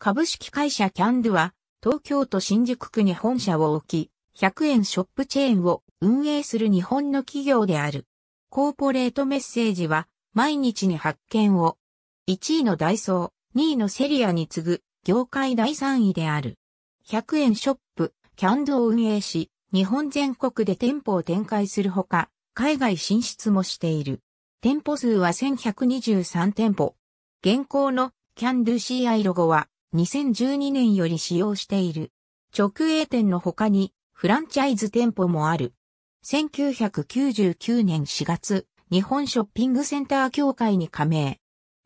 株式会社キャンドゥは、東京都新宿区に本社を置き、100円ショップチェーンを運営する日本の企業である。コーポレートメッセージは、毎日に発見を。1位のダイソー、2位のセリアに次ぐ、業界第3位である。100円ショップ、キャンドゥを運営し、日本全国で店舗を展開するほか、海外進出もしている。店舗数は1123店舗。現行のキャンドゥ CI ロゴは2012年より使用している。直営店の他にフランチャイズ店舗もある。1999年4月、日本ショッピングセンター協会に加盟。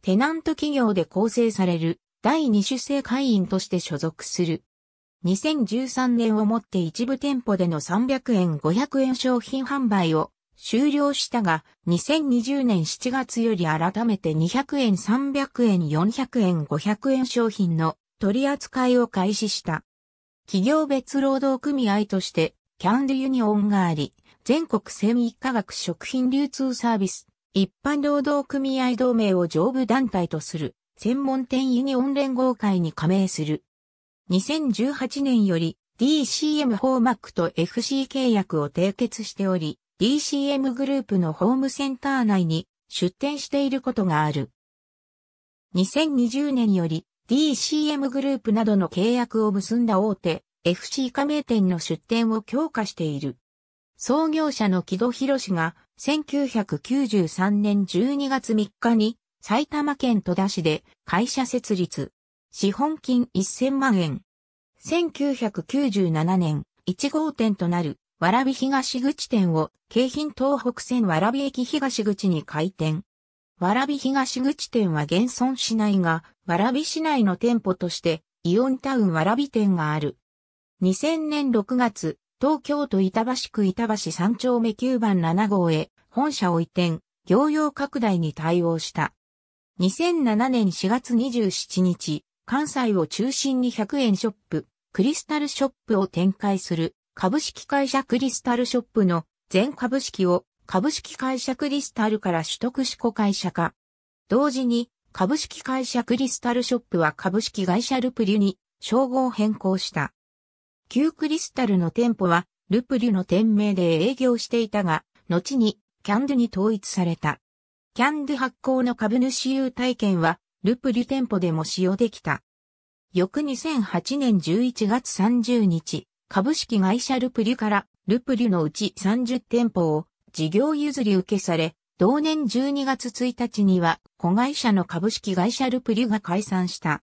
テナント企業で構成される第2種制会員として所属する。2013年をもって一部店舗での300円500円商品販売を終了したが、2020年7月より改めて200円、300円、400円、500円商品の取り扱いを開始した。企業別労働組合として、キャンドゥユニオンがあり、全国繊維化学食品流通サービス、一般労働組合同盟を上部団体とする、専門店ユニオン連合会に加盟する。2018年より DCM フォーマックと FC 契約を締結しており、DCM グループのホームセンター内に出店していることがある。2020年より DCM グループなどの契約を結んだ大手 FC 加盟店の出店を強化している。創業者の木戸博士が1993年12月3日に埼玉県戸田市で会社設立。資本金1000万円。1997年1号店となる蕨東口店を京浜東北線蕨駅東口に開店。蕨東口店は現存しないが、蕨市内の店舗としてイオンタウン蕨店がある。2000年6月、東京都板橋区板橋3丁目9番7号へ本社を移転、業用拡大に対応した。2007年4月27日、関西を中心に100円ショップ、クリスタルショップを展開する株式会社クリスタルショップの全株式を株式会社クリスタルから取得し子会社化。同時に株式会社クリスタルショップは株式会社ルプリュに称号変更した。旧クリスタルの店舗はルプリュの店名で営業していたが、後にキャンドゥに統一された。キャンドゥ発行の株主優待券はルプリュ店舗でも使用できた。翌2008年11月30日、株式会社ルプリュから、ルプリュのうち30店舗を事業譲り受けされ、同年12月1日には子会社の株式会社ルプリュが解散した。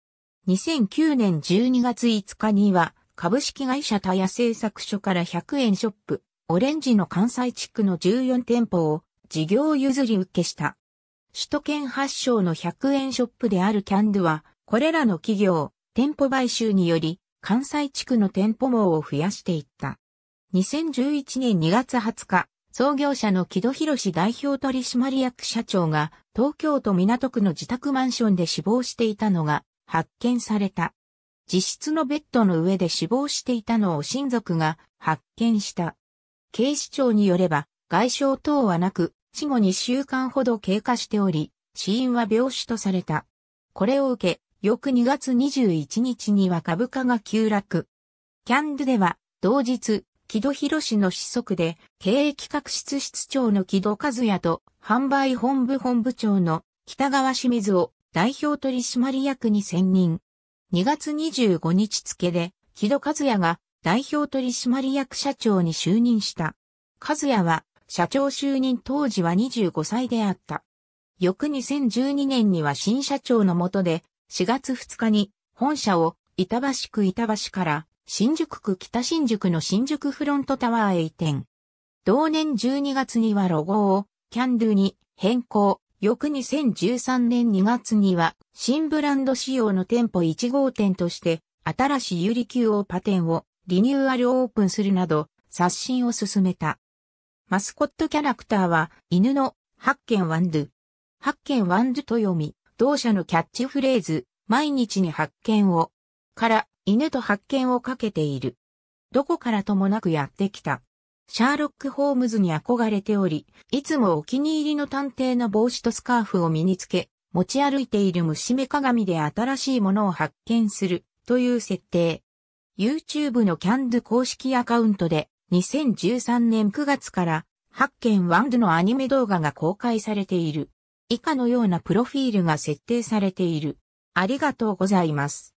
2009年12月5日には株式会社タヤ製作所から100円ショップ、オレンジの関西地区の14店舗を事業譲り受けした。首都圏発祥の100円ショップであるキャンドゥは、これらの企業、店舗買収により、関西地区の店舗網を増やしていった。2011年2月20日、創業者の木戸博代表取締役社長が東京都港区の自宅マンションで死亡していたのが発見された。自室のベッドの上で死亡していたのを親族が発見した。警視庁によれば、外傷等はなく、死後2週間ほど経過しており、死因は病死とされた。これを受け、翌2月21日には株価が急落。キャンドゥでは、同日、木戸博士の子息で、経営企画室室長の木戸和也と、販売本部本部長の北川清水を代表取締役に選任。2月25日付で、木戸和也が代表取締役社長に就任した。和也は、社長就任当時は25歳であった。翌2012年には新社長の下で、4月2日に本社を板橋区板橋から新宿区北新宿の新宿フロントタワーへ移転。同年12月にはロゴをキャンドゥに変更。翌2013年2月には新ブランド仕様の店舗1号店として新しいゆリきゅうをパテンをリニューアルオープンするなど刷新を進めた。マスコットキャラクターは犬のハッケンワンドゥ。ハッケンワンドゥと読み、同社のキャッチフレーズ、毎日に発見を、から犬と発見をかけている。どこからともなくやってきた。シャーロック・ホームズに憧れており、いつもお気に入りの探偵の帽子とスカーフを身につけ、持ち歩いている虫目鏡で新しいものを発見するという設定。YouTube のキャンド公式アカウントで2013年9月から発見ワンドのアニメ動画が公開されている。以下のようなプロフィールが設定されている。ありがとうございます。